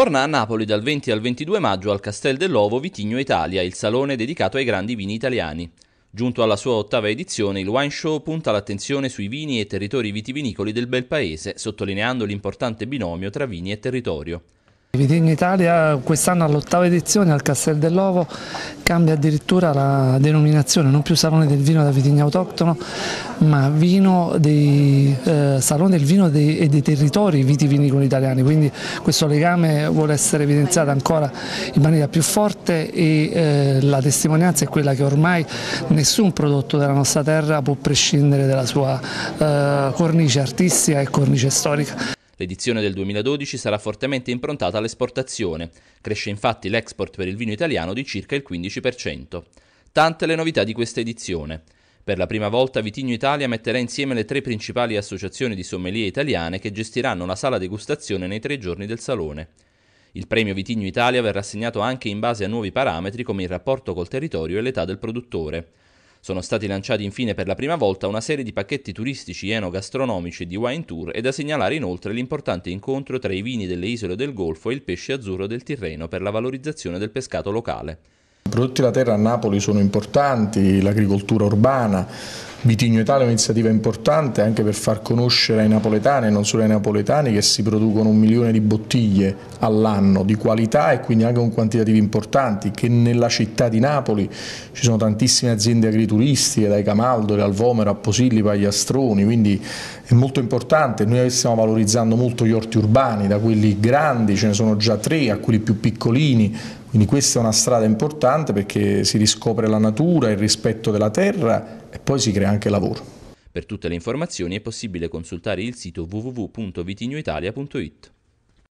Torna a Napoli dal 20 al 22 maggio al Castel dell'Ovo Vitigno Italia, il salone dedicato ai grandi vini italiani. Giunto alla sua ottava edizione, il Wine Show punta l'attenzione sui vini e territori vitivinicoli del bel paese, sottolineando l'importante binomio tra vini e territorio. Vitigno Italia quest'anno all'ottava edizione al Castel dell'Ovo cambia addirittura la denominazione, non più Salone del Vino da Vitigno Autoctono ma dei, eh, Salone del Vino dei, e dei territori vitivinicoli italiani, quindi questo legame vuole essere evidenziato ancora in maniera più forte e eh, la testimonianza è quella che ormai nessun prodotto della nostra terra può prescindere dalla sua eh, cornice artistica e cornice storica. L'edizione del 2012 sarà fortemente improntata all'esportazione, cresce infatti l'export per il vino italiano di circa il 15%. Tante le novità di questa edizione. Per la prima volta Vitigno Italia metterà insieme le tre principali associazioni di sommelie italiane che gestiranno la sala degustazione nei tre giorni del salone. Il premio Vitigno Italia verrà assegnato anche in base a nuovi parametri come il rapporto col territorio e l'età del produttore. Sono stati lanciati infine per la prima volta una serie di pacchetti turistici enogastronomici e di wine tour e da segnalare inoltre l'importante incontro tra i vini delle isole del Golfo e il pesce azzurro del Tirreno per la valorizzazione del pescato locale. I prodotti della terra a Napoli sono importanti, l'agricoltura urbana, Vitigno Italia è un'iniziativa importante anche per far conoscere ai napoletani e non solo ai napoletani che si producono un milione di bottiglie all'anno di qualità e quindi anche con quantitativi importanti, che nella città di Napoli ci sono tantissime aziende agrituristiche, dai Camaldoli al Vomero a Posilli, Pagliastroni, quindi è molto importante, noi stiamo valorizzando molto gli orti urbani, da quelli grandi ce ne sono già tre, a quelli più piccolini, quindi questa è una strada importante perché si riscopre la natura, il rispetto della terra e poi si crea anche lavoro. Per tutte le informazioni è possibile consultare il sito www.vitignoitalia.it.